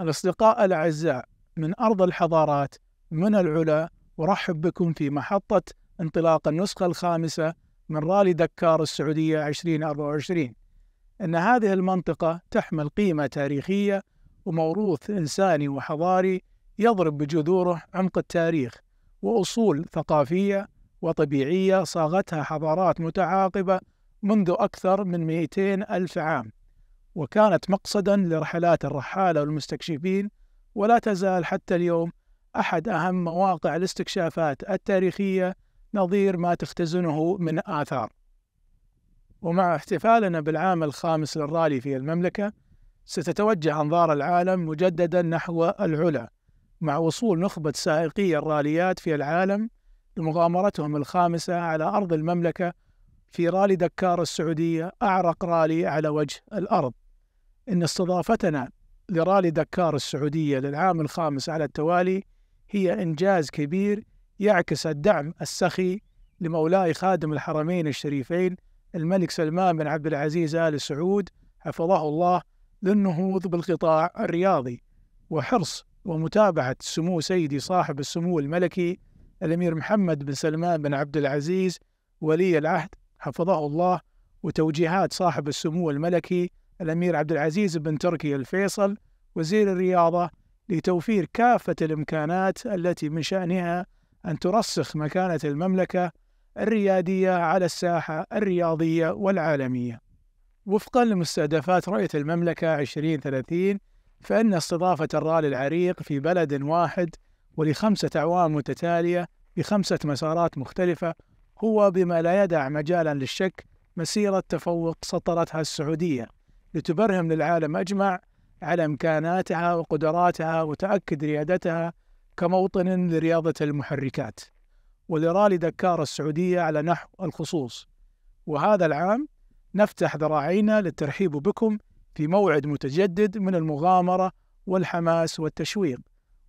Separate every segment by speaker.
Speaker 1: الأصدقاء الأعزاء من أرض الحضارات من العلا أرحب بكم في محطة انطلاق النسخة الخامسة من رالي دكار السعودية 2024 أن هذه المنطقة تحمل قيمة تاريخية وموروث إنساني وحضاري يضرب بجذوره عمق التاريخ وأصول ثقافية وطبيعية صاغتها حضارات متعاقبة منذ أكثر من 200 ألف عام وكانت مقصدا لرحلات الرحالة والمستكشفين ولا تزال حتى اليوم أحد أهم مواقع الاستكشافات التاريخية نظير ما تختزنه من آثار ومع احتفالنا بالعام الخامس للرالي في المملكة ستتوجه أنظار العالم مجددا نحو العلا مع وصول نخبة سائقي الراليات في العالم لمغامرتهم الخامسة على أرض المملكة في رالي دكار السعودية أعرق رالي على وجه الأرض إن استضافتنا لرالي دكار السعودية للعام الخامس على التوالي هي إنجاز كبير يعكس الدعم السخي لمولاي خادم الحرمين الشريفين الملك سلمان بن عبد العزيز آل سعود حفظه الله للنهوض بالقطاع الرياضي وحرص ومتابعة سمو سيدي صاحب السمو الملكي الأمير محمد بن سلمان بن عبد العزيز ولي العهد حفظه الله وتوجيهات صاحب السمو الملكي الأمير عبد العزيز بن تركي الفيصل وزير الرياضة لتوفير كافة الإمكانات التي من شأنها أن ترسخ مكانة المملكة الريادية على الساحة الرياضية والعالمية. وفقا لمستهدفات رؤية المملكة 2030 فإن استضافة الرالي العريق في بلد واحد ولخمسة أعوام متتالية بخمسة مسارات مختلفة هو بما لا يدع مجالا للشك مسيرة تفوق سطرتها السعودية لتبرهن للعالم أجمع على إمكاناتها وقدراتها وتأكد ريادتها كموطن لرياضة المحركات ولرالي دكار السعودية على نحو الخصوص وهذا العام نفتح ذراعينا للترحيب بكم في موعد متجدد من المغامرة والحماس والتشويق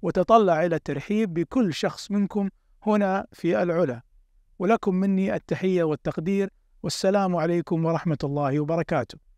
Speaker 1: وتطلع إلى الترحيب بكل شخص منكم هنا في العلا ولكم مني التحية والتقدير والسلام عليكم ورحمة الله وبركاته